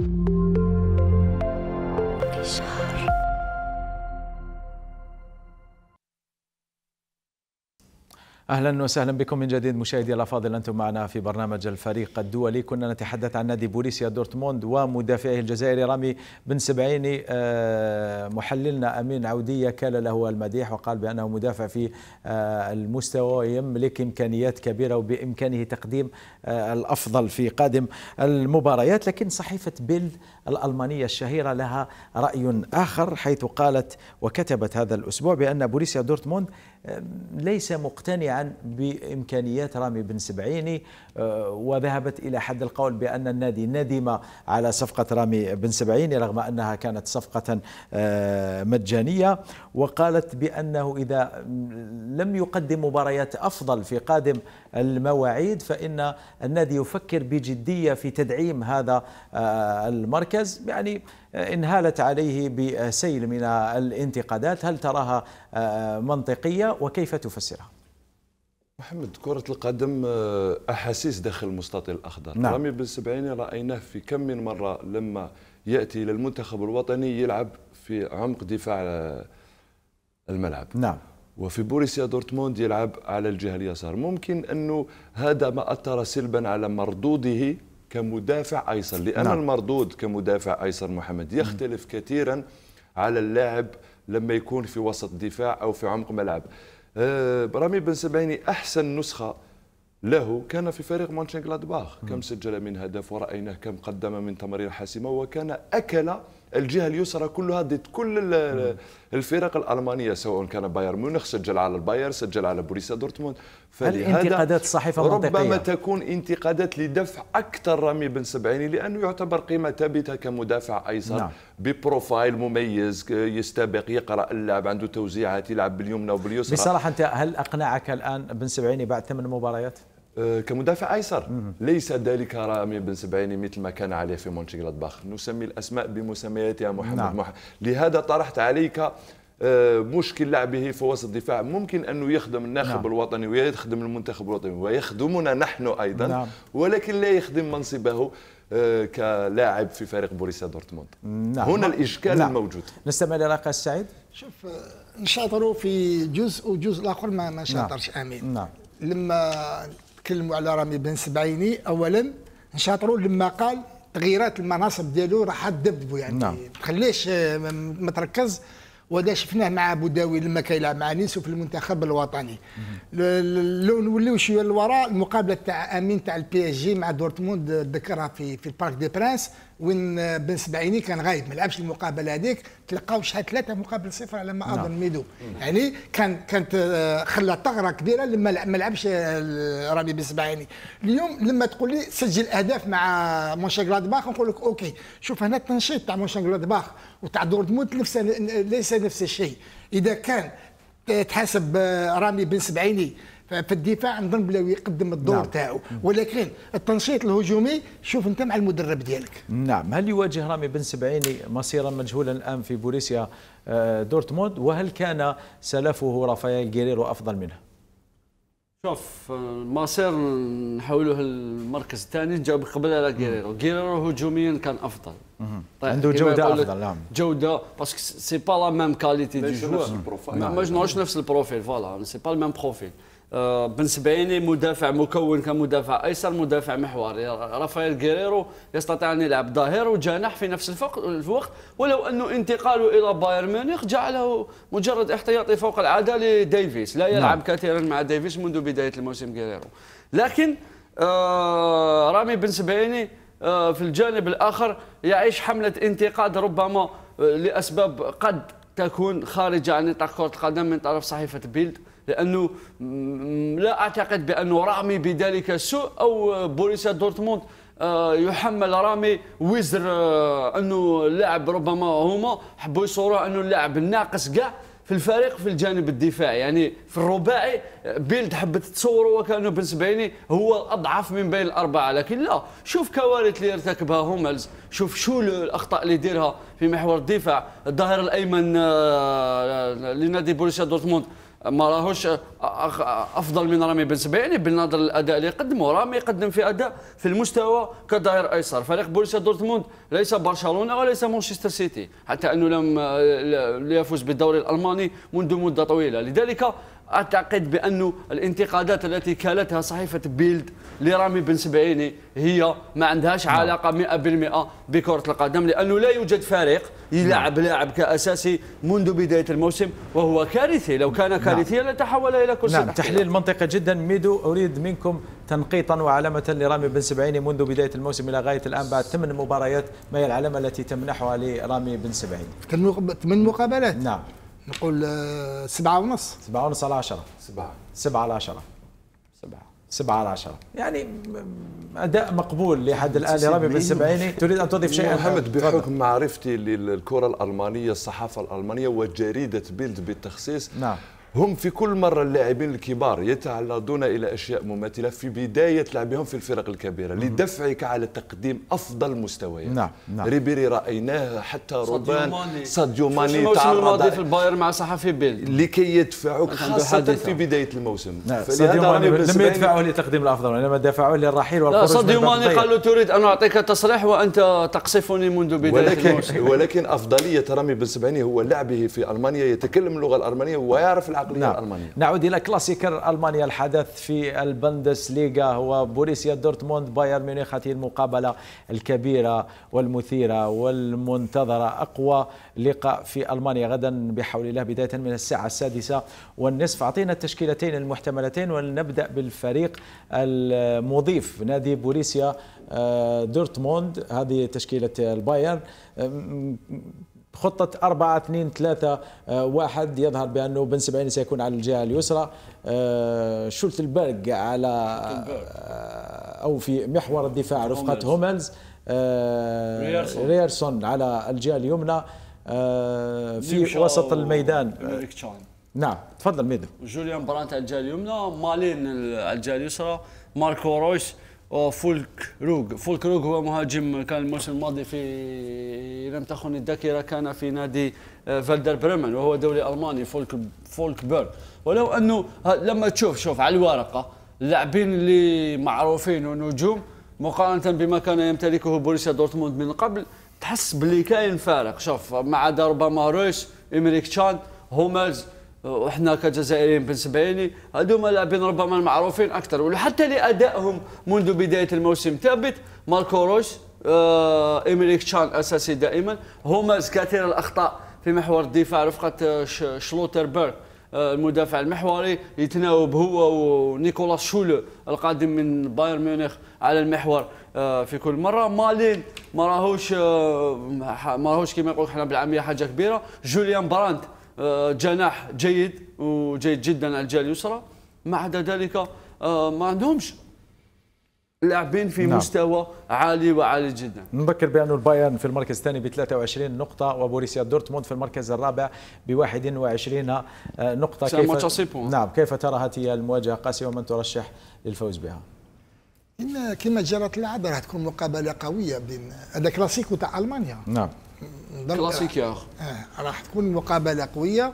you اهلا وسهلا بكم من جديد مشاهدي الافاضل انتم معنا في برنامج الفريق الدولي كنا نتحدث عن نادي بوريسيا دورتموند ومدافعه الجزائري رامي بن سبعيني آه، محللنا امين عوديه كان له المديح وقال بانه مدافع في آه، المستوى يملك امكانيات كبيره وبامكانه تقديم آه، الافضل في قادم المباريات لكن صحيفه بيل الالمانيه الشهيره لها راي اخر حيث قالت وكتبت هذا الاسبوع بان بوريسيا دورتموند ليس مقتنعا بإمكانيات رامي بن سبعيني آه، وذهبت إلى حد القول بأن النادي ندم على صفقة رامي بن سبعيني رغم أنها كانت صفقة آه، مجانية وقالت بأنه إذا لم يقدم مباريات أفضل في قادم المواعيد فإن النادي يفكر بجدية في تدعيم هذا آه، المركز يعني انهالت عليه بسيل من الانتقادات هل تراها منطقية وكيف تفسرها؟ محمد كرة القدم آه، أحاسيس داخل المستطيل الأخضر نعم. رامي بن سبعيني رأيناه في كم من مرة لما يأتي إلى المنتخب الوطني يلعب في عمق دفاع آه، الملعب نعم وفي بوريسيا دورتموند يلعب على الجهة اليسار ممكن أنه هذا ما أثر سلبا على مردوده كمدافع أيسر لأن نعم. المردود كمدافع أيسر محمد يختلف كثيرا على اللاعب لما يكون في وسط دفاع أو في عمق ملعب آه، رامي بن سبعيني احسن نسخه له كان في فريق مانشينغلادباخ كم سجل من هدف ورأيناه كم قدم من تمرير حاسمة وكان أكل الجهه اليسرى كلها ضد كل الفرق الالمانيه سواء كان بايرن ميونخ سجل على الباير سجل على بوريسا دورتموند فلهذا انتقادات الصحيفه منطقيه ربما تكون انتقادات لدفع اكثر رامي بن سبعيني لانه يعتبر قيمه ثابته كمدافع ايسر نعم. ببروفايل مميز يستبق يقرا اللعب عنده توزيعات يلعب باليمنى وباليسرى بصراحه انت هل اقنعك الان بن سبعيني بعد ثمان مباريات؟ آه، كمدافع ايسر ليس ذلك رامي بن سبعيني مثل ما كان عليه في مونشي باخ نسمي الاسماء بمسمياتها محمد نعم. محمد لهذا طرحت عليك آه، مشكل لعبه في وسط الدفاع ممكن انه يخدم الناخب نعم. الوطني ويخدم المنتخب الوطني ويخدمنا نحن ايضا نعم. ولكن لا يخدم منصبه آه، كلاعب في فريق بوريسا دورتموند نعم. هنا الاشكال نعم. الموجود نستمع لرقا السعيد شوف نشاطروا في جزء وجزء اخر ما نشاطرش شاطرش نعم. امين نعم. لما تكلموا على رامي بن سبعيني اولا نشاطروا لما قال تغييرات المناصب ديالو راح تذبذبوا يعني نعم. تخليش آه، متركز وهذا شفناه مع بوداوي لما كيلعب مع نيسو في المنتخب الوطني لو نوليو شويه للوراء المقابله تاع امين تاع البي اس جي مع دورتموند آه، ذكرها في في البارك دي برانس وين بن سبعيني كان غايب ما لعبش المقابله هذيك تلقاو شحال ثلاثه مقابل صفر على ما نعم. اظن ميدو يعني كان كانت آه، خلى ثغره كبيره لما ما لعبش رامي بن سبعيني اليوم لما تقول لي سجل اهداف مع جلاد باخ نقول لك اوكي شوف هنا التنشيط تاع جلاد باخ وتاع دورتموند نفس ليس نفس الشيء اذا كان تحاسب آه، رامي بن سبعيني في الدفاع نظن بلاوي يقدم الدور نعم. تاعو ولكن التنشيط الهجومي شوف انت مع المدرب ديالك نعم هل يواجه رامي بن سبعيني مصيرا مجهولا الان في بوريسيا آه، دورتموند وهل كان سلفه رافائيل جيريرو افضل منه شوف آه، مصير نحولوه المركز الثاني نجاوب قبل على جيريرو جيريرو هجوميا كان افضل طيب عنده جوده افضل نعم جوده باسكو سي با لا ميم كاليتي دي جوار ما جنوش نفس البروفيل فوالا سي با لا ميم بروفيل آه، بالنسبه لي مدافع مكون كمدافع ايسر مدافع محوري رافائيل غيريرو يستطيع ان يلعب ظهير وجناح في نفس الوقت ولو انه انتقاله الى بايرن ميونخ جعله مجرد احتياطي فوق العاده لديفيس لا يلعب نعم. كثيرا مع ديفيس منذ بدايه الموسم غيريرو لكن آه، رامي بن سبعيني آه، في الجانب الاخر يعيش حمله انتقاد ربما لاسباب قد تكون خارجه عن نطاق كره القدم من طرف صحيفه بيلد لانه لا اعتقد بانه رامي بذلك السوء او بوريسيا دورتموند آه، يحمل رامي وزر آه، انه اللاعب ربما هما حبوا يصوروا انه اللاعب الناقص كاع في الفريق في الجانب الدفاعي يعني في الرباعي آه، بيلد حبت تصوروا وكانه بالنسبه لي هو الاضعف من بين الاربعه لكن لا شوف كوارث اللي يرتكبها هوملز شوف شو الاخطاء اللي يديرها في محور الدفاع الظهير الايمن لنادي بوليسيا دورتموند ما راهوش افضل من رامي بن سبعيني يعني بالنظر للاداء اللي قدمه رامي يقدم في اداء في المستوى كظهير ايسر فريق بوليسيا دورتموند ليس برشلونه وليس مانشستر سيتي حتى انه لم يفوز بالدوري الالماني منذ مده طويله لذلك اعتقد بانه الانتقادات التي كالتها صحيفه بيلد لرامي بن سبعيني هي ما عندهاش نعم. علاقه 100% بكره القدم لانه لا يوجد فريق يلعب نعم. لاعب كاساسي منذ بدايه الموسم وهو كارثي لو كان نعم. كارثيا لتحول الى كرسي نعم تحليل منطقي جدا ميدو اريد منكم تنقيطا وعلامة لرامي بن سبعيني منذ بداية الموسم إلى غاية الآن بعد ثمان مباريات ما هي العلامة التي تمنحها لرامي بن سبعيني؟ ثمان مقابلات نعم نقول آه، سبعة ونص سبعة ونص على عشرة سبعة سبعة على عشرة سبعة سبعة على عشرة يعني أداء مقبول لحد الآن رامي بن بالسبعين تريد أن تضيف شيئا محمد بحكم معرفتي للكرة الألمانية الصحافة الألمانية وجريدة بيلد بالتخصيص نعم هم في كل مرة اللاعبين الكبار يتعرضون إلى أشياء مماثلة في بداية لعبهم في الفرق الكبيرة لدفعك على تقديم أفضل مستويات نعم نعم ريبيري رأيناه حتى روبان ساديو ماني تعرض في البايرن مع صحفي بيل لكي يدفعوك خاصة في بداية الموسم نعم ساديو ماني لم يدفعه لتقديم الأفضل إنما دفعه للرحيل والخروج ساديو ماني قال له تريد أن أعطيك تصريح وأنت تقصفني منذ بداية ولكن الموسم ولكن أفضلية رامي بن سبعيني هو لعبه في ألمانيا يتكلم اللغة الألمانية ويعرف العقل العقليه نعم. الالمانيه نعود الى كلاسيكر المانيا الحدث في البندس ليغا هو بوريسيا دورتموند بايرن ميونخ هذه المقابله الكبيره والمثيره والمنتظره اقوى لقاء في المانيا غدا بحول الله بدايه من الساعه السادسه والنصف اعطينا التشكيلتين المحتملتين ولنبدا بالفريق المضيف نادي بوريسيا آه، دورتموند هذه تشكيله البايرن آه، خطة 4 2 3 1 يظهر بأنه بن سبعين سيكون على الجهة اليسرى البرج آه، على آه، أو في محور الدفاع رفقة هوملز آه، ريرسون على الجهة اليمنى في وسط الميدان نعم تفضل ميدو جوليان برانت على الجهه اليمنى مالين على الجهه اليسرى ماركو رويس فولك روغ فولك روغ هو مهاجم كان الموسم الماضي في لم تخن الذاكره كان في نادي آه، فالدر بريمن وهو دوري الماني فولك فولك بير ولو انه لما تشوف شوف على الورقه اللاعبين اللي معروفين ونجوم مقارنه بما كان يمتلكه بوريسيا دورتموند من قبل تحس بلي كاين فارق شوف مع ربما رويس امريك تشان هوملز وحنا كجزائريين بن هذوما لاعبين ربما المعروفين اكثر وحتى لادائهم منذ بدايه الموسم ثابت ماركو روش آه ايميليك تشان اساسي دائما هما كثير الاخطاء في محور الدفاع رفقه آه، بير آه، المدافع المحوري يتناوب هو ونيكولاس شولو القادم من بايرن ميونخ على المحور آه، في كل مره مالين ما راهوش ما راهوش كما يقولوا حنا بالعاميه حاجه كبيره جوليان براند آه، جناح جيد وجيد جدا على الجهه اليسرى ما عدا ذلك آه، ما عندهمش لاعبين في نعم. مستوى عالي وعالي جدا نذكر بانه البايرن في المركز الثاني ب 23 نقطة وبوريسيا دورتموند في المركز الرابع ب 21 آه، نقطة كيف نعم كيف ترى هذه المواجهة قاسي ومن ترشح للفوز بها؟ إن كما جرت العادة راح تكون مقابلة قوية بين هذا كلاسيكو تاع ألمانيا نعم كلاسيكيور آه راح تكون مقابله قويه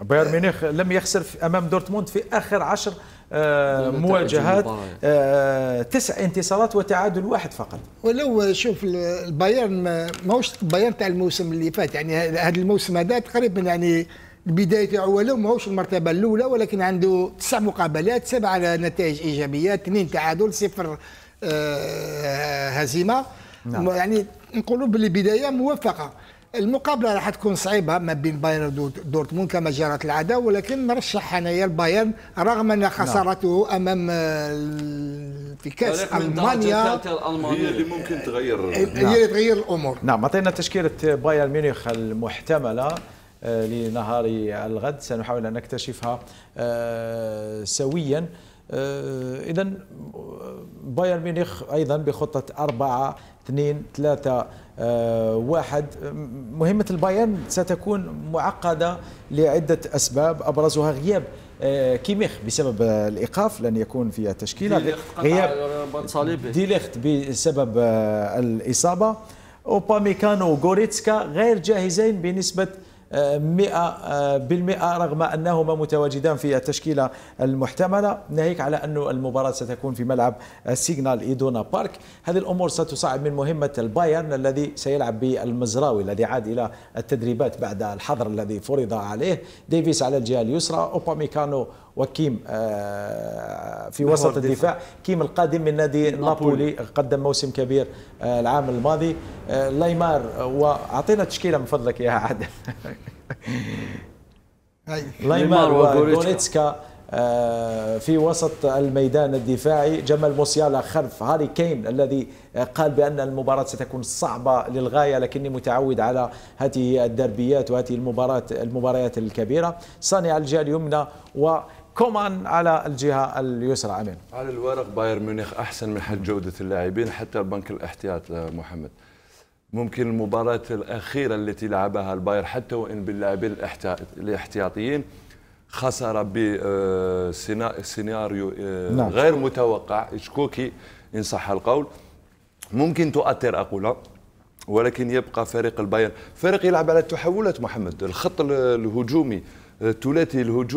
بايرن آه، ميونخ لم يخسر امام دورتموند في اخر عشر آه، مواجهات آه، تسع انتصارات وتعادل واحد فقط ولو شوف البايرن ماهوش البايرن تاع الموسم اللي فات يعني هذا الموسم هذا تقريبا يعني البدايه تاعو ولو ماهوش المرتبه الاولى ولكن عنده تسع مقابلات سبعه نتائج ايجابيه اثنين تعادل صفر هزيمه نعم. يعني نقولوا باللي بدايه موفقه المقابله راح تكون صعيبه ما بين بايرن ودورتموند كما جرت العاده ولكن نرشح انايا البايرن رغم ان نعم. خسارته امام في كاس المانيا هي اللي ممكن تغير هي نعم. اللي تغير الامور نعم اعطينا تشكيله بايرن ميونخ المحتمله آه، لنهار الغد سنحاول ان نكتشفها آه، سويا آه، اذا بايرن ميونخ ايضا بخطه 4 2 3 واحد مهمه البايرن ستكون معقده لعده اسباب ابرزها غياب آه، كيميخ بسبب الايقاف لن يكون في التشكيله غياب ديليخت بسبب آه، الاصابه اوباميكانو وغوريتسكا غير جاهزين بنسبه 100% رغم أنهما متواجدان في التشكيلة المحتملة ناهيك على أن المباراة ستكون في ملعب سيجنال إيدونا بارك هذه الأمور ستصعب من مهمة البايرن الذي سيلعب بالمزراوي الذي عاد إلى التدريبات بعد الحظر الذي فرض عليه ديفيس على الجهة اليسرى أوباميكانو وكيم آه، في وسط الدفاع كيم القادم من نادي نابولي قدم موسم كبير آه، العام الماضي آه، لايمار وأعطينا تشكيلة من فضلك يا عادل نيمار وغوريتسكا آه، في وسط الميدان الدفاعي جمال موسيالا خلف هاري كين الذي آه، قال بأن المباراة ستكون صعبة للغاية لكني متعود على هذه الدربيات وهذه المباراة المباريات الكبيرة صانع الجهة اليمنى و كومان على الجهه اليسرى امين على الورق بايرن ميونخ احسن من حد جوده اللاعبين حتى بنك الاحتياط آه، محمد ممكن المباراة الأخيرة التي لعبها الباير حتى وإن باللاعبين الاحتياطيين خسر بسيناريو آه، آه، نعم. غير متوقع إشكوكي إن صح القول ممكن تؤثر أقولها آه، ولكن يبقى فريق البايرن فريق يلعب على التحولات محمد الخط الهجومي الثلاثي الهجومي